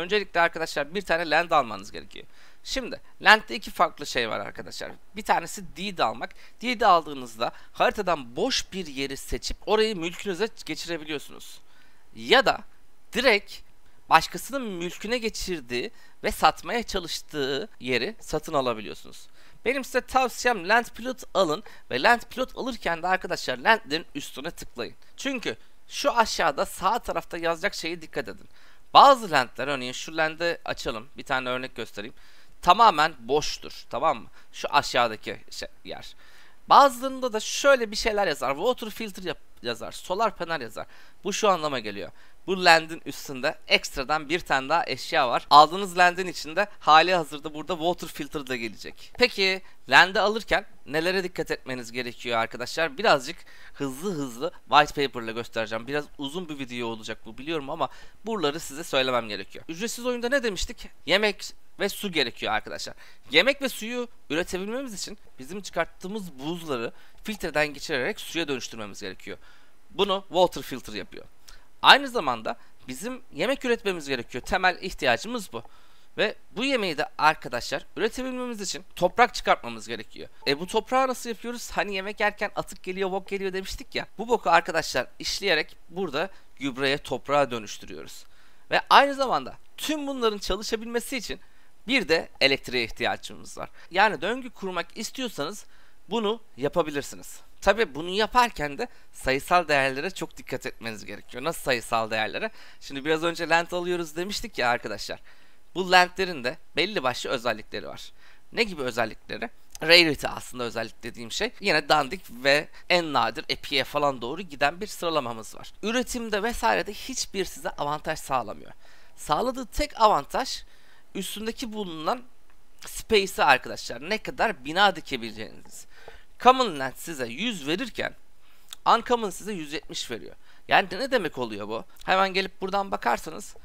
Öncelikle arkadaşlar bir tane land almanız gerekiyor. Şimdi Lent'te iki farklı şey var arkadaşlar. Bir tanesi deed almak. Deed aldığınızda haritadan boş bir yeri seçip orayı mülkünüze geçirebiliyorsunuz. Ya da direkt başkasının mülküne geçirdiği ve satmaya çalıştığı yeri satın alabiliyorsunuz. Benim size tavsiyem Land Plot alın ve Land Plot alırken de arkadaşlar Land'lerin üstüne tıklayın. Çünkü şu aşağıda sağ tarafta yazacak şeye dikkat edin. Bazı lentler örneğin şu lende açalım. Bir tane örnek göstereyim. Tamamen boştur. Tamam mı? Şu aşağıdaki şey, yer. Bazılarında da şöyle bir şeyler yazar. Water filter yap yazar. Solar panel yazar. Bu şu anlama geliyor. Bu land'in üstünde ekstradan bir tane daha eşya var. Aldığınız land'in içinde hali hazırda burada water filter da gelecek. Peki lende alırken nelere dikkat etmeniz gerekiyor arkadaşlar? Birazcık hızlı hızlı white paper ile göstereceğim. Biraz uzun bir video olacak bu biliyorum ama buraları size söylemem gerekiyor. Ücretsiz oyunda ne demiştik? Yemek ve su gerekiyor arkadaşlar. Yemek ve suyu üretebilmemiz için bizim çıkarttığımız buzları filtreden geçirerek suya dönüştürmemiz gerekiyor. Bunu water filter yapıyor. Aynı zamanda bizim yemek üretmemiz gerekiyor. Temel ihtiyacımız bu. Ve bu yemeği de arkadaşlar üretebilmemiz için toprak çıkartmamız gerekiyor. E bu toprağı nasıl yapıyoruz? Hani yemek yerken atık geliyor, bok geliyor demiştik ya. Bu boku arkadaşlar işleyerek burada gübreye, toprağa dönüştürüyoruz. Ve aynı zamanda tüm bunların çalışabilmesi için bir de elektriğe ihtiyacımız var. Yani döngü kurmak istiyorsanız bunu yapabilirsiniz. Tabi bunu yaparken de sayısal değerlere çok dikkat etmeniz gerekiyor. Nasıl sayısal değerlere? Şimdi biraz önce lent alıyoruz demiştik ya arkadaşlar. Bu lentlerin de belli başlı özellikleri var. Ne gibi özellikleri? Rarity aslında özellik dediğim şey. Yine dandik ve en nadir epiye falan doğru giden bir sıralamamız var. Üretimde vesairede hiçbir size avantaj sağlamıyor. Sağladığı tek avantaj üstündeki bulunan space'i arkadaşlar ne kadar bina dikebileceğiniz. Common Land size 100 verirken Uncommon size 170 veriyor. Yani ne demek oluyor bu? Hemen gelip buradan bakarsanız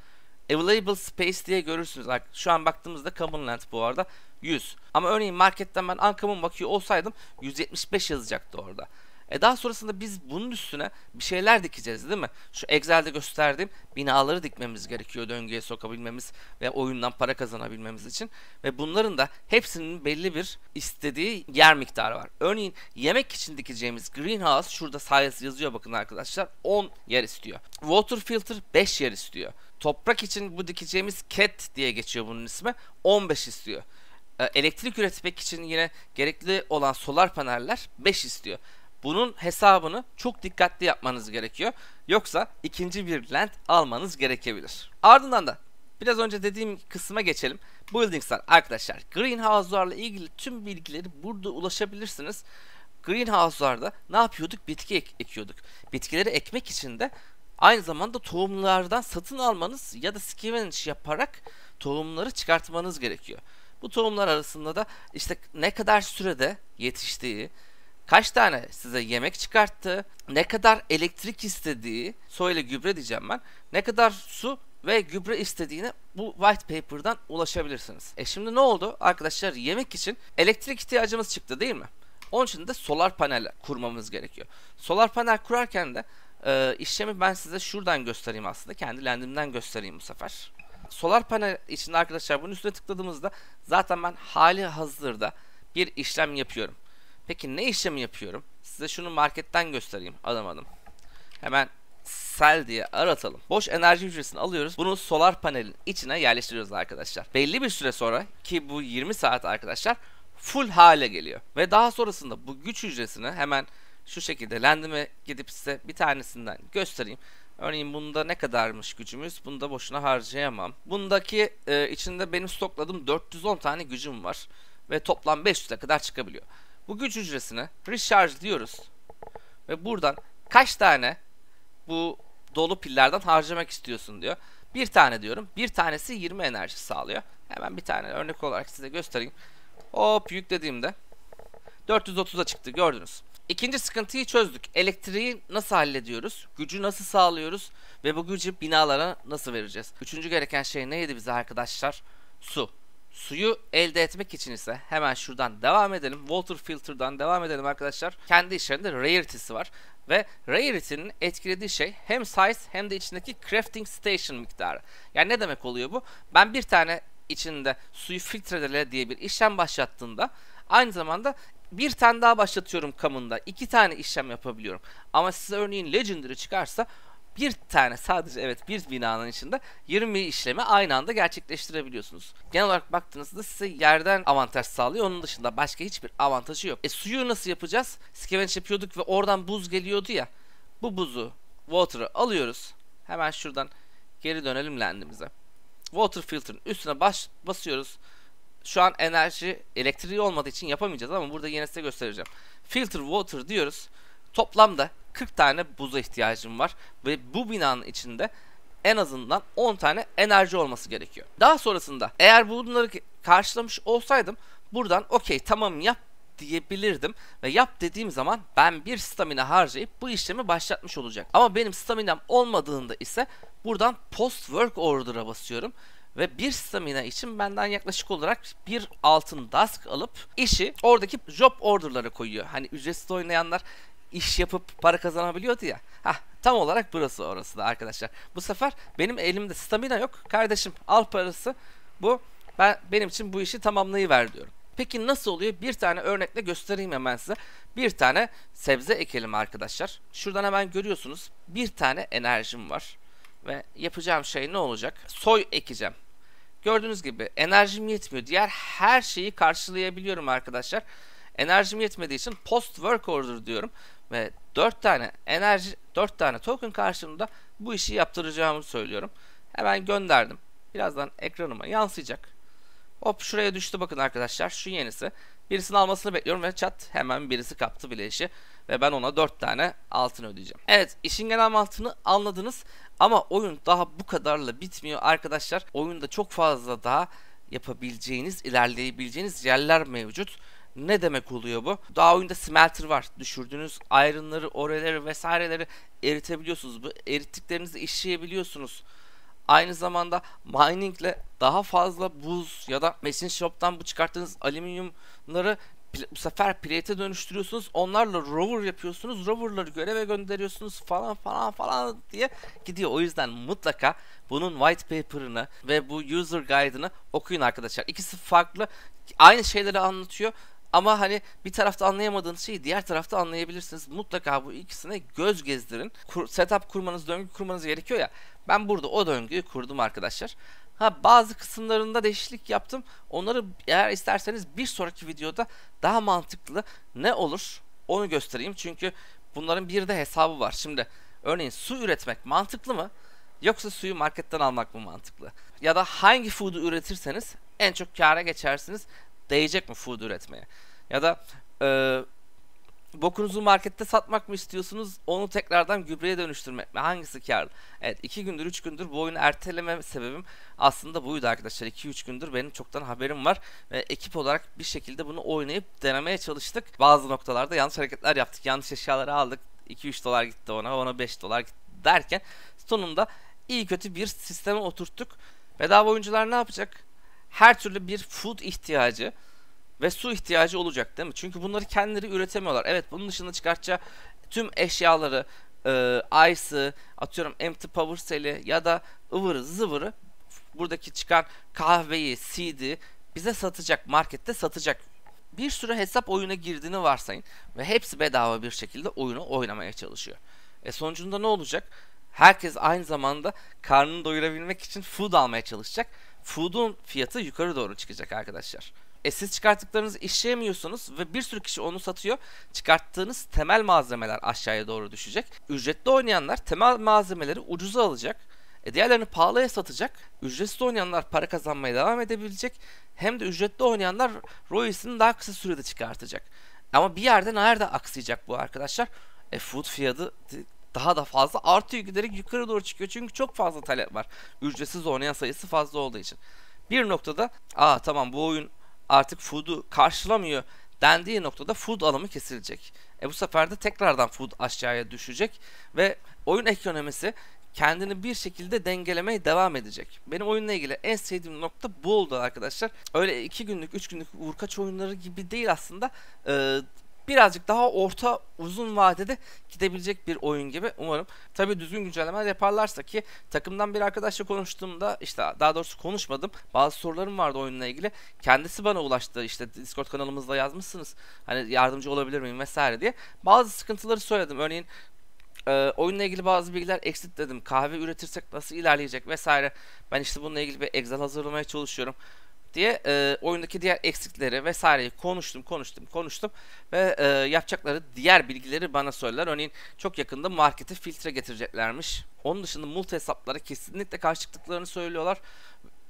Available Space diye görürsünüz. şu an baktığımızda Common Land bu arada 100. Ama örneğin marketten ben Uncommon bakıyor olsaydım 175 yazacaktı orada. E daha sonrasında biz bunun üstüne bir şeyler dikeceğiz değil mi? Şu Excel'de gösterdiğim binaları dikmemiz gerekiyor döngüye sokabilmemiz ve oyundan para kazanabilmemiz için. Ve bunların da hepsinin belli bir istediği yer miktarı var. Örneğin yemek için dikeceğimiz greenhouse şurada sayısı yazıyor bakın arkadaşlar 10 yer istiyor. Water filter 5 yer istiyor. Toprak için bu dikeceğimiz cat diye geçiyor bunun ismi 15 istiyor. E, elektrik üretmek için yine gerekli olan solar paneller 5 istiyor. Bunun hesabını çok dikkatli yapmanız gerekiyor. Yoksa ikinci bir land almanız gerekebilir. Ardından da biraz önce dediğim kısma geçelim. Buildings'lar arkadaşlar greenhouse'larla ilgili tüm bilgileri burada ulaşabilirsiniz. Greenhouse'larda ne yapıyorduk? Bitki ek ekiyorduk. Bitkileri ekmek için de aynı zamanda tohumlardan satın almanız ya da scavenge yaparak tohumları çıkartmanız gerekiyor. Bu tohumlar arasında da işte ne kadar sürede yetiştiği, kaç tane size yemek çıkarttı, ne kadar elektrik istediği, su gübre diyeceğim ben, ne kadar su ve gübre istediğini bu white paper'dan ulaşabilirsiniz. E şimdi ne oldu? Arkadaşlar yemek için elektrik ihtiyacımız çıktı değil mi? Onun için de solar panel kurmamız gerekiyor. Solar panel kurarken de e, işlemi ben size şuradan göstereyim aslında. Kendi lendimden göstereyim bu sefer. Solar panel için arkadaşlar bunun üstüne tıkladığımızda zaten ben hali hazırda bir işlem yapıyorum. Peki ne işlemi yapıyorum? Size şunu marketten göstereyim adım adım. Hemen sel diye aratalım. Boş enerji hücresini alıyoruz. Bunu solar panelin içine yerleştiriyoruz arkadaşlar. Belli bir süre sonra ki bu 20 saat arkadaşlar full hale geliyor. Ve daha sonrasında bu güç hücresini hemen şu şekilde lendime gidip size bir tanesinden göstereyim. Örneğin bunda ne kadarmış gücümüz? Bunu da boşuna harcayamam. Bundaki e, içinde benim stokladığım 410 tane gücüm var. Ve toplam 500'e kadar çıkabiliyor. Bu güç hücresine recharge diyoruz. Ve buradan kaç tane bu dolu pillerden harcamak istiyorsun diyor. Bir tane diyorum. Bir tanesi 20 enerji sağlıyor. Hemen bir tane örnek olarak size göstereyim. Hop yüklediğimde 430'a çıktı gördünüz. İkinci sıkıntıyı çözdük. Elektriği nasıl hallediyoruz? Gücü nasıl sağlıyoruz? Ve bu gücü binalara nasıl vereceğiz? Üçüncü gereken şey neydi bize arkadaşlar? Su. Suyu elde etmek için ise hemen şuradan devam edelim. Water Filter'dan devam edelim arkadaşlar. Kendi işlerinde rarity'si var. Ve rarity'nin etkilediği şey hem size hem de içindeki crafting station miktarı. Yani ne demek oluyor bu? Ben bir tane içinde suyu filtrele diye bir işlem başlattığımda aynı zamanda bir tane daha başlatıyorum kamında. iki tane işlem yapabiliyorum. Ama size örneğin Legendary çıkarsa bir tane sadece evet bir binanın içinde 20 işlemi aynı anda gerçekleştirebiliyorsunuz. Genel olarak baktığınızda size yerden avantaj sağlıyor. Onun dışında başka hiçbir avantajı yok. E suyu nasıl yapacağız? Scavenge yapıyorduk ve oradan buz geliyordu ya. Bu buzu, water'ı alıyoruz. Hemen şuradan geri dönelim landimize. Water filter'ın üstüne baş, basıyoruz. Şu an enerji elektriği olmadığı için yapamayacağız ama burada yine size göstereceğim. Filter water diyoruz. Toplamda 40 tane buza ihtiyacım var ve bu binanın içinde en azından 10 tane enerji olması gerekiyor. Daha sonrasında eğer bunları karşılamış olsaydım buradan okey tamam yap diyebilirdim ve yap dediğim zaman ben bir stamina harcayıp bu işlemi başlatmış olacak. Ama benim staminam olmadığında ise buradan post work order'a basıyorum ve bir stamina için benden yaklaşık olarak bir altın dask alıp işi oradaki job order'lara koyuyor. Hani ücretsiz oynayanlar iş yapıp para kazanabiliyordu ya. Hah tam olarak burası orası da arkadaşlar. Bu sefer benim elimde stamina yok. Kardeşim al parası bu ben benim için bu işi tamamlayıver diyorum. Peki nasıl oluyor? Bir tane örnekle göstereyim hemen size. Bir tane sebze ekelim arkadaşlar. Şuradan hemen görüyorsunuz. Bir tane enerjim var. Ve yapacağım şey ne olacak? Soy ekeceğim. Gördüğünüz gibi enerjim yetmiyor. Diğer her şeyi karşılayabiliyorum arkadaşlar. Enerjim yetmediği için post work order diyorum ve 4 tane enerji 4 tane token karşılığında bu işi yaptıracağımı söylüyorum. Hemen gönderdim. Birazdan ekranıma yansıyacak. Hop şuraya düştü bakın arkadaşlar. Şu yenisi. Birisinin almasını bekliyorum ve chat hemen birisi kaptı bile işi. Ve ben ona 4 tane altın ödeyeceğim. Evet işin genel mantığını anladınız. Ama oyun daha bu kadarla bitmiyor arkadaşlar. Oyunda çok fazla daha yapabileceğiniz, ilerleyebileceğiniz yerler mevcut. Ne demek oluyor bu? Daha oyunda smelter var. Düşürdüğünüz ironları, oreleri vesaireleri eritebiliyorsunuz. Bu erittiklerinizi işleyebiliyorsunuz. Aynı zamanda miningle daha fazla buz ya da machine shop'tan bu çıkarttığınız alüminyumları bu sefer plate'e dönüştürüyorsunuz. Onlarla rover yapıyorsunuz. Rover'ları göreve gönderiyorsunuz falan falan falan diye gidiyor. O yüzden mutlaka bunun white paper'ını ve bu user guide'ını okuyun arkadaşlar. İkisi farklı. Aynı şeyleri anlatıyor. Ama hani bir tarafta anlayamadığınız şeyi diğer tarafta anlayabilirsiniz. Mutlaka bu ikisine göz gezdirin. Kur, setup kurmanız, döngü kurmanız gerekiyor ya. Ben burada o döngüyü kurdum arkadaşlar. Ha bazı kısımlarında değişiklik yaptım. Onları eğer isterseniz bir sonraki videoda daha mantıklı ne olur onu göstereyim. Çünkü bunların bir de hesabı var. Şimdi örneğin su üretmek mantıklı mı? Yoksa suyu marketten almak mı mantıklı? Ya da hangi food'u üretirseniz en çok kâra geçersiniz. Değecek mi food üretmeye? Ya da e, Bokunuzu markette satmak mı istiyorsunuz? Onu tekrardan gübreye dönüştürmek mi? Hangisi karlı? Evet 2 gündür 3 gündür bu oyunu erteleme sebebim aslında buydu arkadaşlar. 2-3 gündür benim çoktan haberim var. Ve ekip olarak bir şekilde bunu oynayıp denemeye çalıştık. Bazı noktalarda yanlış hareketler yaptık. Yanlış eşyaları aldık. 2-3 dolar gitti ona. Ona 5 dolar gitti derken sonunda iyi kötü bir sisteme oturttuk. Bedava oyuncular ne yapacak? Her türlü bir food ihtiyacı ve su ihtiyacı olacak değil mi? Çünkü bunları kendileri üretemiyorlar. Evet bunun dışında çıkartacağı tüm eşyaları, e, ice'ı, atıyorum empty power cell'i ya da ıvırı zıvırı buradaki çıkan kahveyi, seed'i bize satacak, markette satacak. Bir sürü hesap oyuna girdiğini varsayın ve hepsi bedava bir şekilde oyunu oynamaya çalışıyor. E sonucunda ne olacak? Herkes aynı zamanda karnını doyurabilmek için food almaya çalışacak. Food'un fiyatı yukarı doğru çıkacak arkadaşlar. E siz çıkarttıklarınızı işleyemiyorsunuz ve bir sürü kişi onu satıyor. Çıkarttığınız temel malzemeler aşağıya doğru düşecek. Ücretli oynayanlar temel malzemeleri ucuza alacak. E diğerlerini pahalıya satacak. Ücretsiz oynayanlar para kazanmaya devam edebilecek. Hem de ücretli oynayanlar ROI'sini daha kısa sürede çıkartacak. Ama bir yerde nerede aksayacak bu arkadaşlar? E food fiyatı daha da fazla artıyor giderek yukarı doğru çıkıyor. Çünkü çok fazla talep var. Ücretsiz oynayan sayısı fazla olduğu için. Bir noktada aa tamam bu oyun artık food'u karşılamıyor dendiği noktada food alımı kesilecek. E bu sefer de tekrardan food aşağıya düşecek ve oyun ekonomisi kendini bir şekilde dengelemeye devam edecek. Benim oyunla ilgili en sevdiğim nokta bu oldu arkadaşlar. Öyle 2 günlük 3 günlük vurkaç oyunları gibi değil aslında. Ee, birazcık daha orta uzun vadede gidebilecek bir oyun gibi umarım. Tabi düzgün güncellemeler yaparlarsa ki takımdan bir arkadaşla konuştuğumda işte daha doğrusu konuşmadım. Bazı sorularım vardı oyunla ilgili. Kendisi bana ulaştı işte Discord kanalımızda yazmışsınız. Hani yardımcı olabilir miyim vesaire diye. Bazı sıkıntıları söyledim. Örneğin e, oyunla ilgili bazı bilgiler eksik dedim. Kahve üretirsek nasıl ilerleyecek vesaire. Ben işte bununla ilgili bir Excel hazırlamaya çalışıyorum diye e, oyundaki diğer eksikleri vesaireyi konuştum, konuştum, konuştum ve e, yapacakları diğer bilgileri bana söylediler. Örneğin çok yakında markete filtre getireceklermiş. Onun dışında multi hesaplara kesinlikle karşı çıktıklarını söylüyorlar.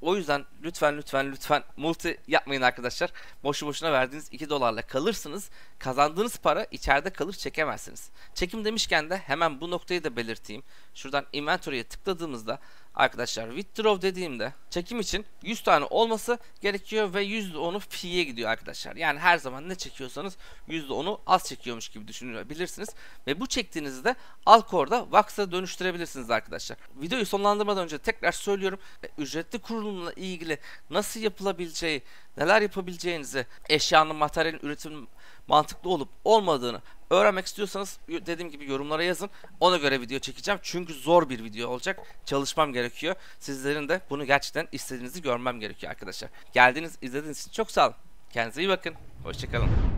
O yüzden lütfen lütfen lütfen multi yapmayın arkadaşlar. Boşu boşuna verdiğiniz 2 dolarla kalırsınız. Kazandığınız para içeride kalır çekemezsiniz. Çekim demişken de hemen bu noktayı da belirteyim. Şuradan inventory'e tıkladığımızda Arkadaşlar withdraw dediğimde çekim için 100 tane olması gerekiyor ve %10'u pi'ye gidiyor arkadaşlar. Yani her zaman ne çekiyorsanız %10'u az çekiyormuş gibi düşünebilirsiniz. Ve bu çektiğinizde de Alcor'da Vax'a dönüştürebilirsiniz arkadaşlar. Videoyu sonlandırmadan önce tekrar söylüyorum. Ücretli kurulumla ilgili nasıl yapılabileceği, neler yapabileceğinizi, eşyanın materyalin üretim mantıklı olup olmadığını Öğrenmek istiyorsanız dediğim gibi yorumlara yazın. Ona göre video çekeceğim. Çünkü zor bir video olacak. Çalışmam gerekiyor. Sizlerin de bunu gerçekten istediğinizi görmem gerekiyor arkadaşlar. Geldiniz, izlediğiniz için çok sağ olun. Kendinize iyi bakın. Hoşçakalın.